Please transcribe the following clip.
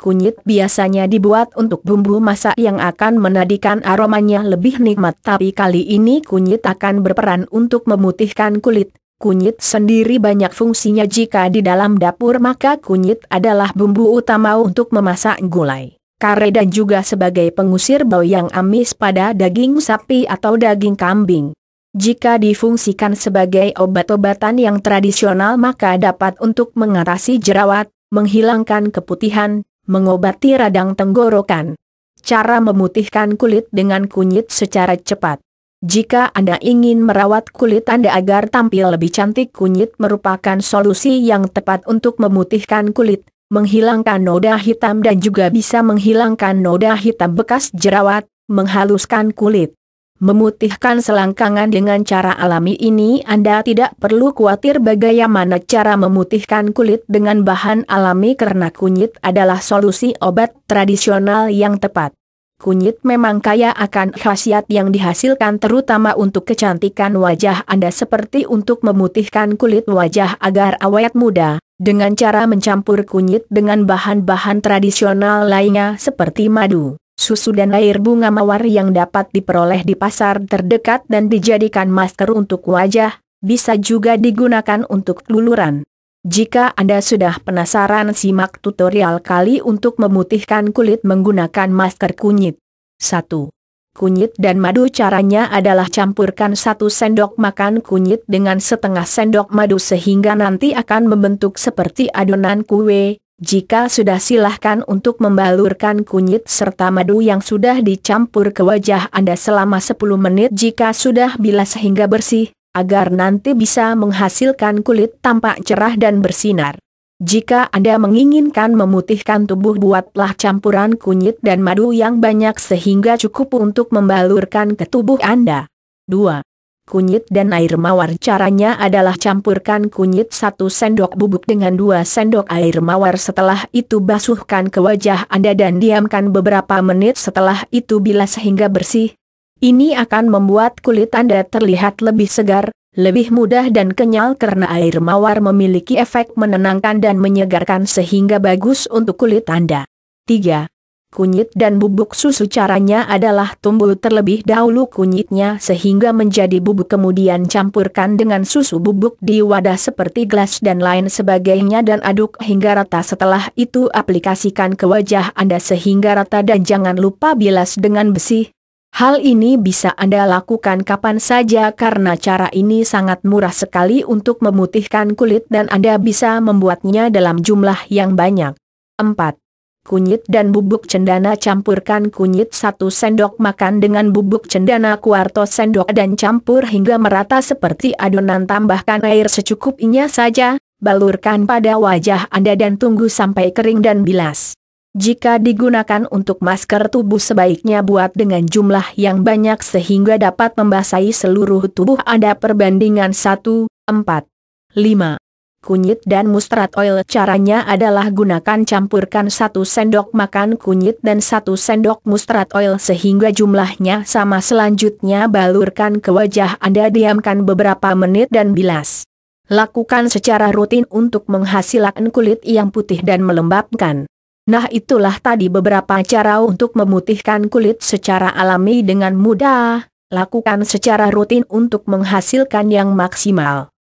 Kunyit biasanya dibuat untuk bumbu masak yang akan menadikan aromanya lebih nikmat tapi kali ini kunyit akan berperan untuk memutihkan kulit. Kunyit sendiri banyak fungsinya jika di dalam dapur maka kunyit adalah bumbu utama untuk memasak gulai, kare dan juga sebagai pengusir bau yang amis pada daging sapi atau daging kambing. Jika difungsikan sebagai obat-obatan yang tradisional maka dapat untuk mengatasi jerawat, menghilangkan keputihan, mengobati radang tenggorokan. Cara memutihkan kulit dengan kunyit secara cepat. Jika Anda ingin merawat kulit Anda agar tampil lebih cantik kunyit merupakan solusi yang tepat untuk memutihkan kulit, menghilangkan noda hitam dan juga bisa menghilangkan noda hitam bekas jerawat, menghaluskan kulit. Memutihkan selangkangan dengan cara alami ini Anda tidak perlu khawatir bagaimana cara memutihkan kulit dengan bahan alami karena kunyit adalah solusi obat tradisional yang tepat. Kunyit memang kaya akan khasiat yang dihasilkan terutama untuk kecantikan wajah Anda seperti untuk memutihkan kulit wajah agar awet muda, dengan cara mencampur kunyit dengan bahan-bahan tradisional lainnya seperti madu susu dan air bunga mawar yang dapat diperoleh di pasar terdekat dan dijadikan masker untuk wajah, bisa juga digunakan untuk luluran. Jika Anda sudah penasaran simak tutorial kali untuk memutihkan kulit menggunakan masker kunyit. 1. Kunyit dan madu caranya adalah campurkan 1 sendok makan kunyit dengan setengah sendok madu sehingga nanti akan membentuk seperti adonan kue, jika sudah silahkan untuk membalurkan kunyit serta madu yang sudah dicampur ke wajah Anda selama 10 menit jika sudah bilas sehingga bersih, agar nanti bisa menghasilkan kulit tampak cerah dan bersinar. Jika Anda menginginkan memutihkan tubuh buatlah campuran kunyit dan madu yang banyak sehingga cukup untuk membalurkan ke tubuh Anda. 2 kunyit dan air mawar. Caranya adalah campurkan kunyit satu sendok bubuk dengan dua sendok air mawar. Setelah itu basuhkan ke wajah Anda dan diamkan beberapa menit setelah itu bilas sehingga bersih. Ini akan membuat kulit Anda terlihat lebih segar, lebih mudah dan kenyal karena air mawar memiliki efek menenangkan dan menyegarkan sehingga bagus untuk kulit Anda. 3. Kunyit dan bubuk susu caranya adalah tumbuh terlebih dahulu kunyitnya sehingga menjadi bubuk kemudian campurkan dengan susu bubuk di wadah seperti gelas dan lain sebagainya dan aduk hingga rata setelah itu aplikasikan ke wajah Anda sehingga rata dan jangan lupa bilas dengan besi. Hal ini bisa Anda lakukan kapan saja karena cara ini sangat murah sekali untuk memutihkan kulit dan Anda bisa membuatnya dalam jumlah yang banyak. 4 kunyit dan bubuk cendana campurkan kunyit satu sendok makan dengan bubuk cendana kuarto sendok dan campur hingga merata seperti adonan tambahkan air secukupnya saja, balurkan pada wajah Anda dan tunggu sampai kering dan bilas. Jika digunakan untuk masker tubuh sebaiknya buat dengan jumlah yang banyak sehingga dapat membasahi seluruh tubuh Anda perbandingan 1, 4, 5 kunyit dan mustard oil. Caranya adalah gunakan campurkan satu sendok makan kunyit dan satu sendok mustard oil sehingga jumlahnya sama selanjutnya balurkan ke wajah Anda diamkan beberapa menit dan bilas. Lakukan secara rutin untuk menghasilkan kulit yang putih dan melembabkan. Nah itulah tadi beberapa cara untuk memutihkan kulit secara alami dengan mudah, lakukan secara rutin untuk menghasilkan yang maksimal.